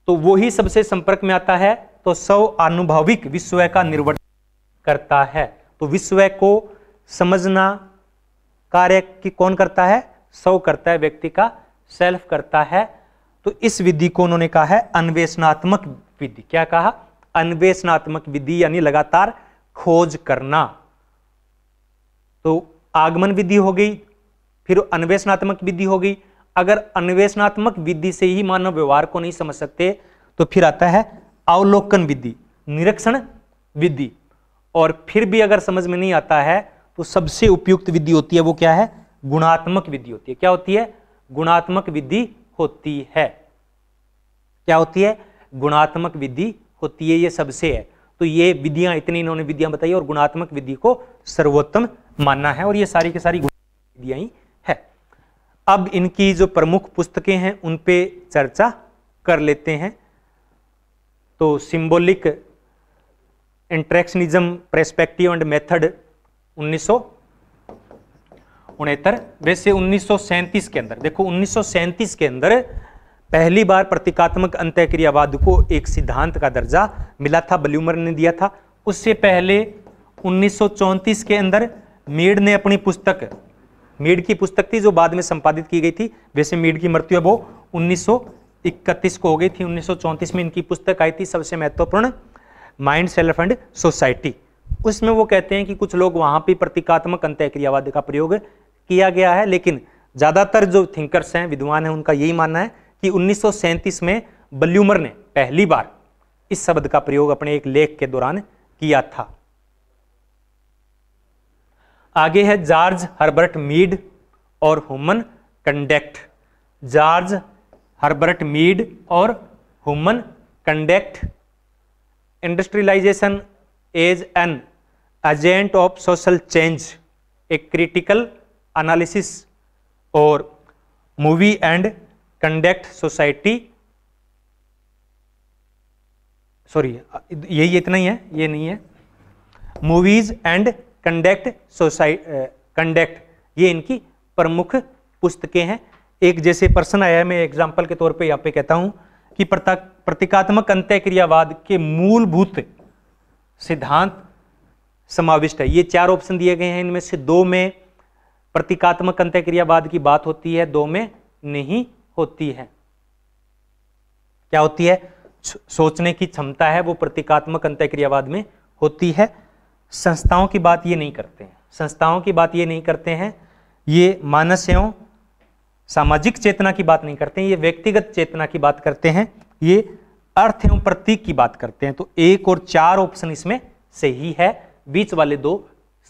तो वो ही सबसे संपर्क में आता है तो सौ अनुभविक विश्व का निर्वहन करता है तो विश्व को समझना कार्य की कौन करता है सौ करता है व्यक्ति का सेल्फ करता है तो इस विधि को उन्होंने कहा है अन्वेषणात्मक विधि क्या कहा अन्वेषणात्मक विधि यानी लगातार खोज करना तो आगमन विधि हो गई फिर अन्वेषणात्मक विधि हो गई अगर अन्वेषणात्मक विधि से ही मानव व्यवहार को नहीं समझ सकते तो फिर आता है अवलोकन विधि निरीक्षण विधि और फिर भी अगर समझ में नहीं आता है तो सबसे उपयुक्त विधि होती है वो क्या है गुणात्मक विधि होती है क्या होती है गुणात्मक विधि होती है क्या होती है गुणात्मक विधि होती है ये सबसे है तो ये विधियां इतनी इन्होंने विधियां बताई और गुणात्मक विधि को सर्वोत्तम मानना है और ये सारी की सारी गुणिया है अब इनकी जो प्रमुख पुस्तकें हैं उन पे चर्चा कर लेते हैं तो symbolic interactionism perspective and method उन्नीस उनहत्तर वैसे उन्नीस के अंदर देखो उन्नीस के अंदर पहली बार प्रतीकात्मक अंत्यक्रियावाद को एक सिद्धांत का दर्जा मिला था बल्यूमर ने दिया था उससे पहले उन्नीस के अंदर मीड ने अपनी पुस्तक मीड की पुस्तक थी जो बाद में संपादित की गई थी वैसे मीड की मृत्यु अब वो उन्नीस को हो गई थी उन्नीस में इनकी पुस्तक आई थी सबसे महत्वपूर्ण माइंड सेल्फ एंड सोसाइटी उसमें वो कहते हैं कि कुछ लोग वहाँ पर प्रतीकात्मक अंत्य क्रियावाद का प्रयोग किया गया है लेकिन ज़्यादातर जो थिंकर्स हैं विद्वान हैं उनका यही मानना है कि उन्नीस में बल्यूमर ने पहली बार इस शब्द का प्रयोग अपने एक लेख के दौरान किया था आगे है जॉर्ज हर्बर्ट मीड और human conduct George Herbert Mead और human conduct industrialisation as an agent of social change a critical analysis और movie and conduct society sorry यही इतना ही है ये नहीं है movies and conduct society conduct ये इनकी प्रमुख पुस्तकें हैं एक जैसे प्रश्न आया मैं एग्जाम्पल के तौर पे यहाँ पे कहता हूँ कि प्रतीकात्मक अंत्य क्रियावाद के मूलभूत सिद्धांत समाविष्ट है ये चार ऑप्शन दिए गए हैं इनमें से दो में प्रतीकात्मक अंत्य क्रियावाद की बात होती है दो में नहीं होती है क्या होती है सोचने की क्षमता है वो प्रतीकात्मक अंत्य क्रियावाद में होती है संस्थाओं की बात ये नहीं करते हैं संस्थाओं की बात ये नहीं करते हैं ये मानस एवं सामाजिक चेतना की बात नहीं करते हैं ये व्यक्तिगत चेतना की बात करते हैं ये अर्थ एवं प्रतीक की बात करते हैं तो एक और चार ऑप्शन इसमें सही है बीच वाले दो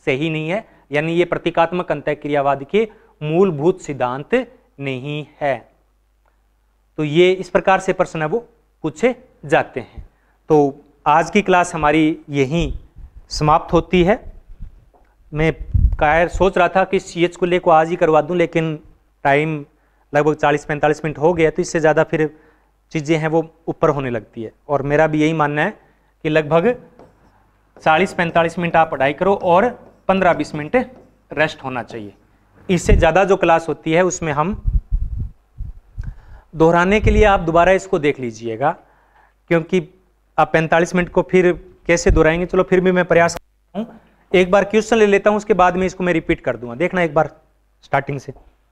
सही नहीं है यानी ये प्रतीकात्मक अंत क्रियावाद के मूलभूत सिद्धांत नहीं है तो ये इस प्रकार से प्रश्न है वो पूछे जाते हैं तो आज की क्लास हमारी यहीं समाप्त होती है मैं कायर सोच रहा था कि सी एच को ले को आज ही करवा दूं लेकिन टाइम लगभग 40-45 मिनट हो गया तो इससे ज़्यादा फिर चीज़ें हैं वो ऊपर होने लगती है और मेरा भी यही मानना है कि लगभग 40-45 मिनट आप पढ़ाई करो और 15-20 मिनट रेस्ट होना चाहिए इससे ज़्यादा जो क्लास होती है उसमें हम दोहराने के लिए आप दोबारा इसको देख लीजिएगा क्योंकि आप पैंतालीस मिनट को फिर कैसे दोहराएंगे चलो फिर भी मैं प्रयास करता हूँ एक बार क्वेश्चन ले लेता हूँ उसके बाद में इसको मैं रिपीट कर दूंगा देखना एक बार स्टार्टिंग से